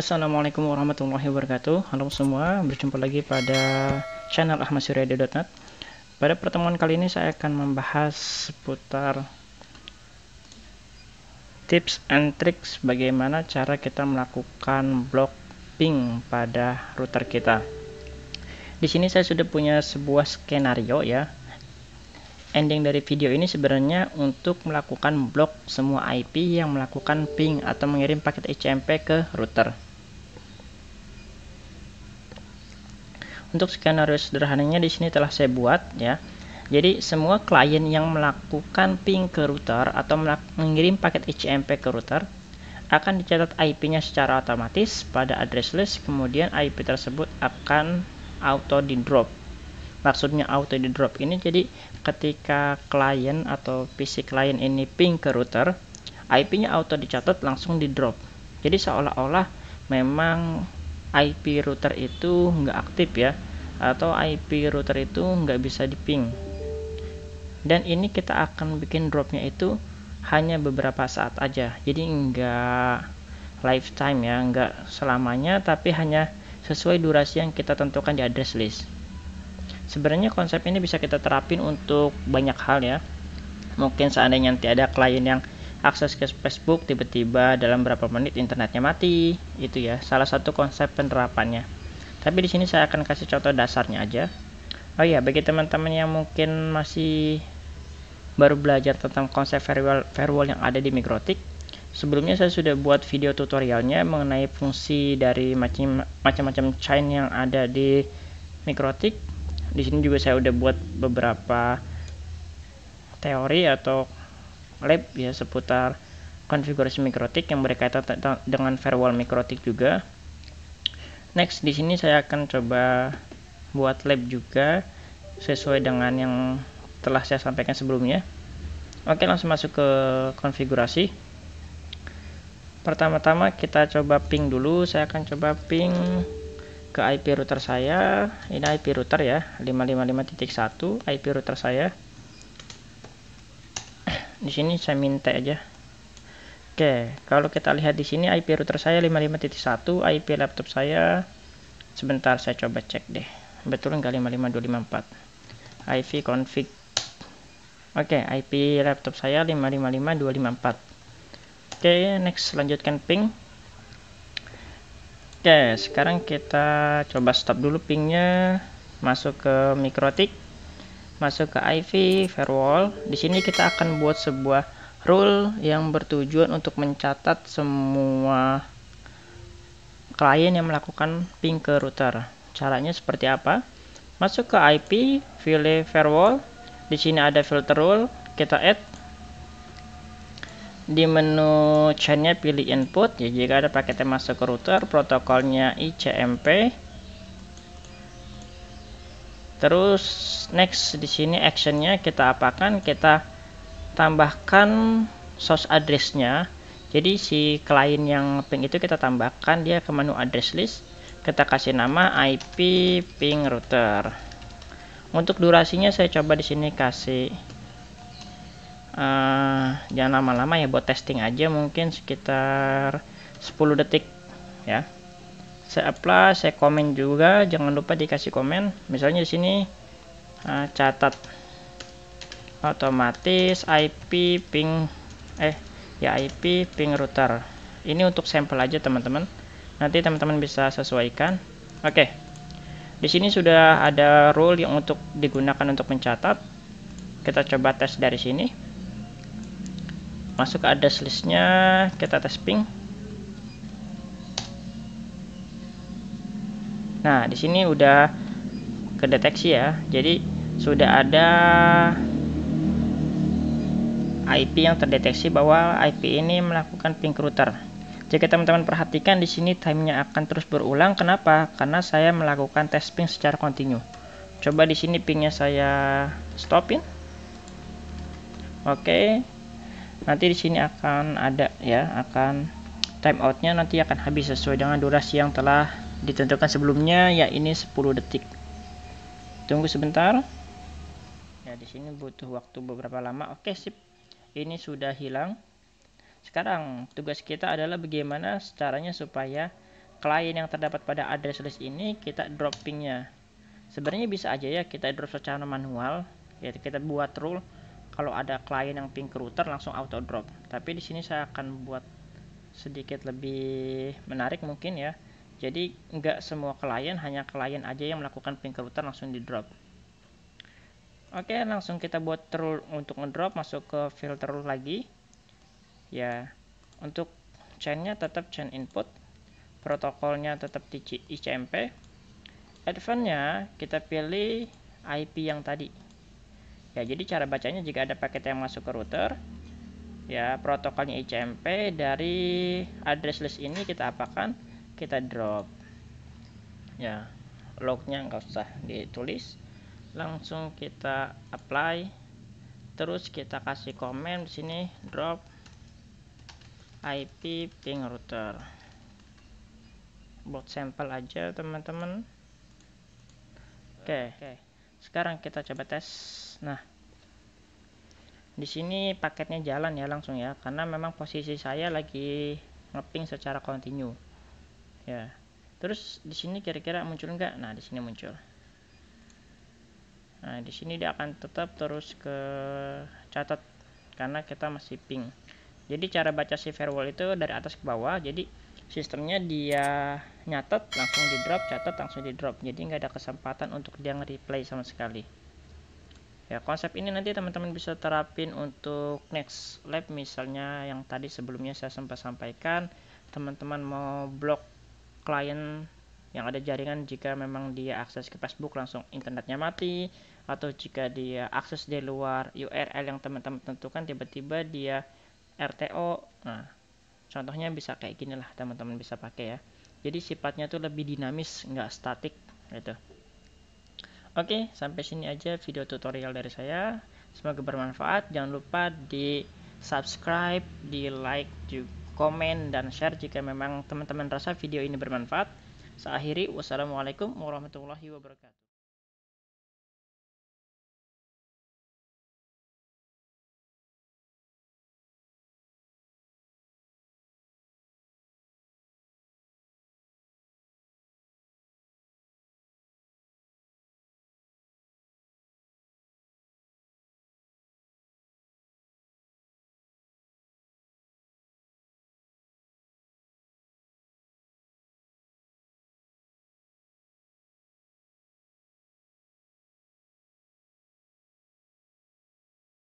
Assalamualaikum warahmatullahi wabarakatuh Halo semua, berjumpa lagi pada channel ahmadsuryadio.net Pada pertemuan kali ini saya akan membahas seputar tips and tricks bagaimana cara kita melakukan block ping pada router kita Di sini saya sudah punya sebuah skenario ya ending dari video ini sebenarnya untuk melakukan blok semua IP yang melakukan ping atau mengirim paket HMP ke router. Untuk skenario sederhananya di sini telah saya buat ya. Jadi semua klien yang melakukan ping ke router atau mengirim paket HMP ke router akan dicatat IP-nya secara otomatis pada address list, kemudian IP tersebut akan auto di drop. Maksudnya auto di drop ini jadi ketika klien atau PC klien ini ping ke router, IP-nya auto dicatat langsung di drop. Jadi seolah-olah memang IP router itu nggak aktif ya atau IP router itu nggak bisa diping dan ini kita akan bikin dropnya itu hanya beberapa saat aja jadi nggak lifetime ya nggak selamanya tapi hanya sesuai durasi yang kita tentukan di address list sebenarnya konsep ini bisa kita terapin untuk banyak hal ya mungkin seandainya nanti ada klien yang akses ke Facebook tiba-tiba dalam berapa menit internetnya mati itu ya salah satu konsep penerapannya tapi di sini saya akan kasih contoh dasarnya aja oh ya bagi teman-teman yang mungkin masih baru belajar tentang konsep firewall, firewall yang ada di Mikrotik sebelumnya saya sudah buat video tutorialnya mengenai fungsi dari macam-macam chain yang ada di Mikrotik di sini juga saya udah buat beberapa teori atau lab ya seputar konfigurasi mikrotik yang berkaitan dengan firewall mikrotik juga. Next di sini saya akan coba buat lab juga sesuai dengan yang telah saya sampaikan sebelumnya. Oke, langsung masuk ke konfigurasi. Pertama-tama kita coba ping dulu. Saya akan coba ping ke IP router saya. Ini IP router ya, 555.1 IP router saya di sini saya minta aja Oke kalau kita lihat di sini IP router saya 55.1 IP laptop saya sebentar saya coba cek deh betul enggak 55254 ip config oke IP laptop saya 555254 oke next lanjutkan ping oke sekarang kita coba stop dulu pingnya masuk ke mikrotik masuk ke IV firewall. Di sini kita akan buat sebuah rule yang bertujuan untuk mencatat semua klien yang melakukan ping ke router. Caranya seperti apa? Masuk ke IP, file firewall. Di sini ada filter rule, kita add. Di menu chain-nya pilih input. Ya, jika ada paketnya masuk ke router, protokolnya ICMP terus next di sini actionnya kita apakan kita tambahkan source addressnya jadi si klien yang ping itu kita tambahkan dia ke menu address list kita kasih nama IP ping router untuk durasinya saya coba di sini kasih uh, jangan lama-lama ya buat testing aja mungkin sekitar 10 detik ya saya apply saya komen juga jangan lupa dikasih komen misalnya di sini uh, catat otomatis IP ping eh ya IP ping router ini untuk sampel aja teman-teman nanti teman-teman bisa sesuaikan oke okay. di sini sudah ada rule yang untuk digunakan untuk mencatat kita coba tes dari sini masuk ke address listnya kita tes ping Nah, di sini udah kedeteksi ya. Jadi sudah ada IP yang terdeteksi bahwa IP ini melakukan ping router. Jika teman-teman perhatikan di sini timenya akan terus berulang. Kenapa? Karena saya melakukan tes ping secara kontinu. Coba di sini pingnya saya stopin. Oke. Nanti di sini akan ada ya, akan timeoutnya nanti akan habis sesuai dengan durasi yang telah ditentukan sebelumnya ya ini 10 detik tunggu sebentar ya di sini butuh waktu beberapa lama oke sip ini sudah hilang sekarang tugas kita adalah bagaimana caranya supaya klien yang terdapat pada address list ini kita droppingnya sebenarnya bisa aja ya kita drop secara manual ya kita buat rule kalau ada klien yang ping router langsung auto drop tapi di sini saya akan buat sedikit lebih menarik mungkin ya jadi nggak semua klien, hanya klien aja yang melakukan pengkerutan langsung di drop. Oke, langsung kita buat rule untuk ngedrop, masuk ke filter lagi. Ya, untuk chainnya tetap chain input, protokolnya tetap di ICMP. Advance-nya kita pilih IP yang tadi. Ya, jadi cara bacanya jika ada paket yang masuk ke router, ya protokolnya ICMP dari address list ini kita apakan kita drop ya lognya nggak usah ditulis langsung kita apply terus kita kasih komen di sini drop IP ping router buat sampel aja teman-teman oke okay. okay. sekarang kita coba tes nah di sini paketnya jalan ya langsung ya karena memang posisi saya lagi ngeping secara kontinu ya terus di sini kira-kira muncul nggak nah di sini muncul nah di sini dia akan tetap terus ke catat karena kita masih ping jadi cara baca si firewall itu dari atas ke bawah jadi sistemnya dia nyatet langsung di drop catat langsung di drop jadi nggak ada kesempatan untuk dia nge-replay sama sekali ya konsep ini nanti teman-teman bisa terapin untuk next lab misalnya yang tadi sebelumnya saya sempat sampaikan teman-teman mau blok klien yang ada jaringan jika memang dia akses ke Facebook langsung internetnya mati atau jika dia akses di luar URL yang teman-teman tentukan tiba-tiba dia RTO nah contohnya bisa kayak gini lah teman-teman bisa pakai ya jadi sifatnya tuh lebih dinamis nggak statik gitu Oke, sampai sini aja video tutorial dari saya. Semoga bermanfaat. Jangan lupa di subscribe, di like juga komen, dan share jika memang teman-teman rasa video ini bermanfaat. Saya akhiri, wassalamualaikum warahmatullahi wabarakatuh.